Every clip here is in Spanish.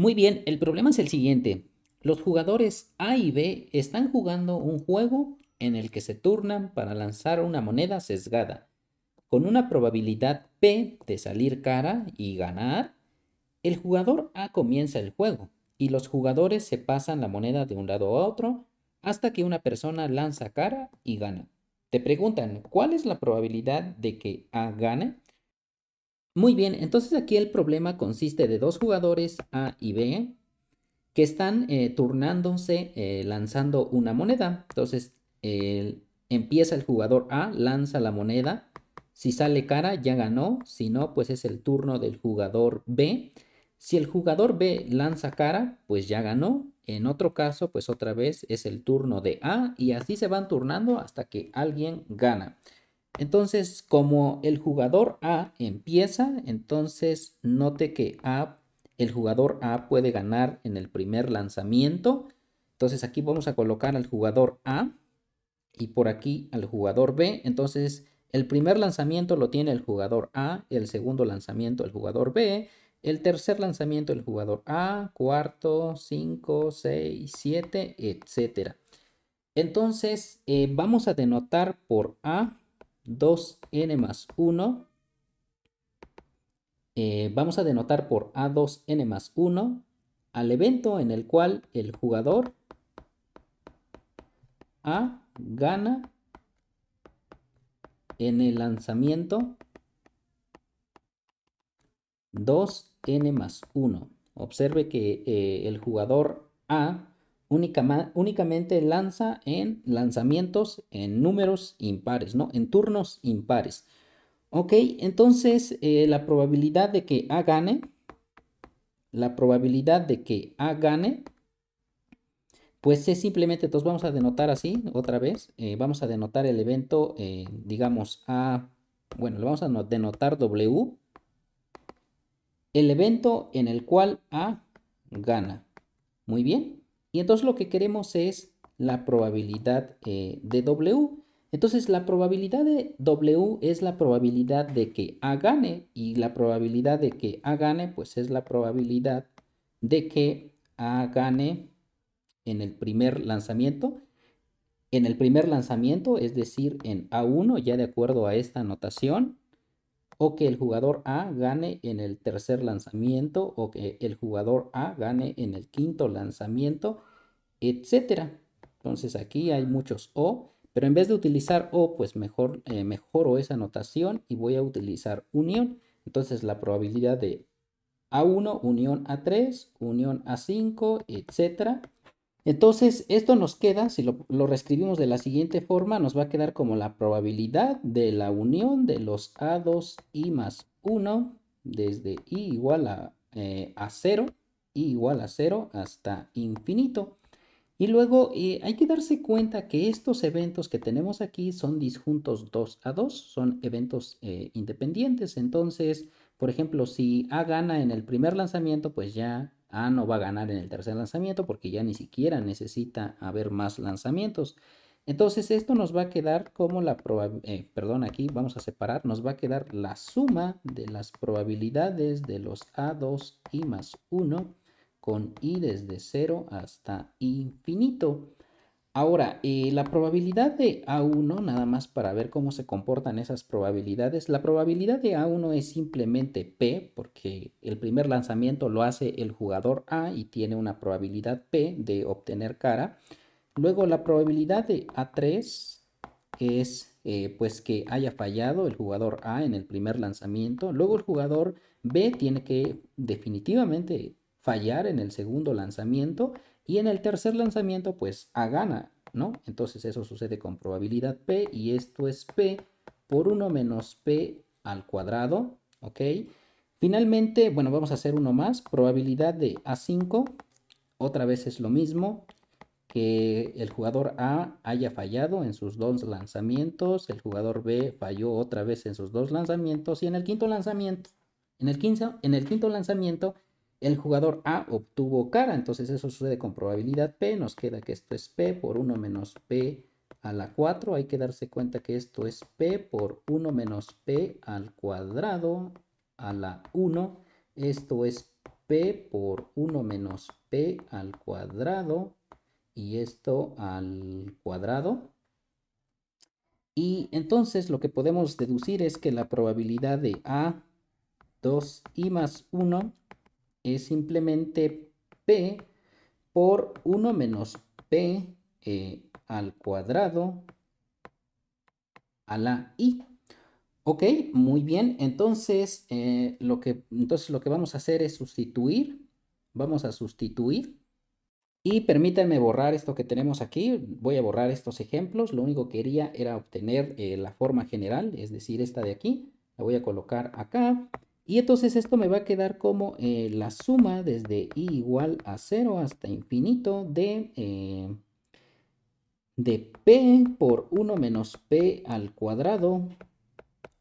Muy bien, el problema es el siguiente. Los jugadores A y B están jugando un juego en el que se turnan para lanzar una moneda sesgada, con una probabilidad P de salir cara y ganar. El jugador A comienza el juego y los jugadores se pasan la moneda de un lado a otro hasta que una persona lanza cara y gana. Te preguntan, ¿cuál es la probabilidad de que A gane? Muy bien, entonces aquí el problema consiste de dos jugadores A y B que están eh, turnándose eh, lanzando una moneda. Entonces empieza el jugador A, lanza la moneda. Si sale cara, ya ganó. Si no, pues es el turno del jugador B. Si el jugador B lanza cara, pues ya ganó. En otro caso, pues otra vez es el turno de A y así se van turnando hasta que alguien gana. Entonces, como el jugador A empieza, entonces note que A, el jugador A puede ganar en el primer lanzamiento. Entonces aquí vamos a colocar al jugador A y por aquí al jugador B. Entonces el primer lanzamiento lo tiene el jugador A, el segundo lanzamiento el jugador B, el tercer lanzamiento el jugador A, cuarto, cinco, seis, siete, etc. Entonces eh, vamos a denotar por A 2n más 1 eh, vamos a denotar por A2n más 1 al evento en el cual el jugador A gana en el lanzamiento 2n más 1. Observe que eh, el jugador A únicamente lanza en lanzamientos en números impares, ¿no? En turnos impares. Ok, entonces eh, la probabilidad de que A gane, la probabilidad de que A gane, pues es simplemente, entonces vamos a denotar así otra vez, eh, vamos a denotar el evento, eh, digamos, A, bueno, le vamos a denotar W, el evento en el cual A gana. Muy bien. Y entonces lo que queremos es la probabilidad eh, de W. Entonces la probabilidad de W es la probabilidad de que A gane y la probabilidad de que A gane pues es la probabilidad de que A gane en el primer lanzamiento. En el primer lanzamiento, es decir, en A1, ya de acuerdo a esta notación, o que el jugador A gane en el tercer lanzamiento o que el jugador A gane en el quinto lanzamiento, etcétera. Entonces aquí hay muchos O, pero en vez de utilizar O, pues mejor eh, mejoro esa notación y voy a utilizar unión. Entonces la probabilidad de A1, unión A3, unión A5, etcétera entonces, esto nos queda, si lo, reescribimos de la siguiente forma, nos va a quedar como la probabilidad de la unión de los A2 y más 1 desde I igual a, 0, eh, igual a 0 hasta infinito. Y luego eh, hay que darse cuenta que estos eventos que tenemos aquí son disjuntos 2 a 2, son eventos eh, independientes. Entonces, por ejemplo, si A gana en el primer lanzamiento, pues ya a ah, no va a ganar en el tercer lanzamiento porque ya ni siquiera necesita haber más lanzamientos. Entonces esto nos va a quedar como la probabilidad, eh, perdón, aquí vamos a separar, nos va a quedar la suma de las probabilidades de los A2 y más 1 con i desde 0 hasta infinito. Ahora, eh, la probabilidad de A1, nada más para ver cómo se comportan esas probabilidades, la probabilidad de A1 es simplemente P, porque el primer lanzamiento lo hace el jugador A y tiene una probabilidad P de obtener cara. Luego la probabilidad de A3 es eh, pues que haya fallado el jugador A en el primer lanzamiento. Luego el jugador B tiene que definitivamente fallar en el segundo lanzamiento y en el tercer lanzamiento, pues A gana, ¿no? Entonces eso sucede con probabilidad P y esto es P por 1 menos P al cuadrado, ¿ok? Finalmente, bueno, vamos a hacer uno más. Probabilidad de A5, otra vez es lo mismo que el jugador A haya fallado en sus dos lanzamientos, el jugador B falló otra vez en sus dos lanzamientos y en el quinto lanzamiento, en el, en el quinto lanzamiento el jugador A obtuvo cara, entonces eso sucede con probabilidad P, nos queda que esto es P por 1 menos P a la 4, hay que darse cuenta que esto es P por 1 menos P al cuadrado a la 1, esto es P por 1 menos P al cuadrado y esto al cuadrado. Y entonces lo que podemos deducir es que la probabilidad de A 2i más 1 es simplemente P por 1 menos P eh, al cuadrado a la I. Ok, muy bien. Entonces, eh, lo que, entonces lo que vamos a hacer es sustituir. Vamos a sustituir. Y permítanme borrar esto que tenemos aquí. Voy a borrar estos ejemplos. Lo único que quería era obtener eh, la forma general, es decir, esta de aquí. La voy a colocar acá. Y entonces esto me va a quedar como eh, la suma desde i igual a 0 hasta infinito de, eh, de p por 1 menos p al cuadrado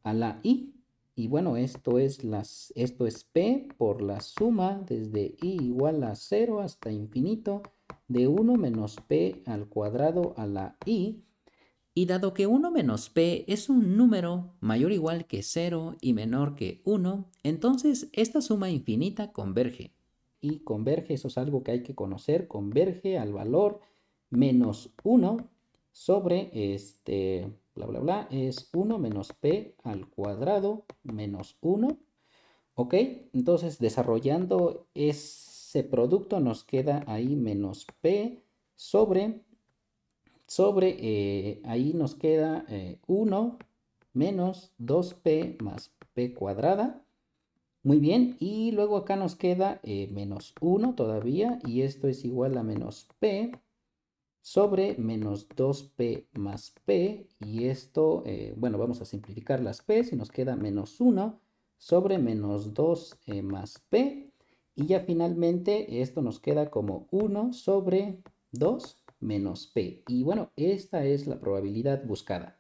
a la i. Y bueno, esto es, las, esto es p por la suma desde i igual a 0 hasta infinito de 1 menos p al cuadrado a la i. Y dado que 1 menos p es un número mayor o igual que 0 y menor que 1, entonces esta suma infinita converge. Y converge, eso es algo que hay que conocer, converge al valor menos 1 sobre este, bla, bla, bla, es 1 menos p al cuadrado menos 1. ¿Ok? Entonces, desarrollando ese producto nos queda ahí menos p sobre sobre, eh, ahí nos queda 1 eh, menos 2p más p cuadrada. Muy bien, y luego acá nos queda eh, menos 1 todavía, y esto es igual a menos p sobre menos 2p más p, y esto, bueno, vamos a simplificar las p, si nos queda menos 1 sobre menos 2 más p, y ya finalmente esto nos queda como 1 sobre 2 menos P. Y bueno, esta es la probabilidad buscada.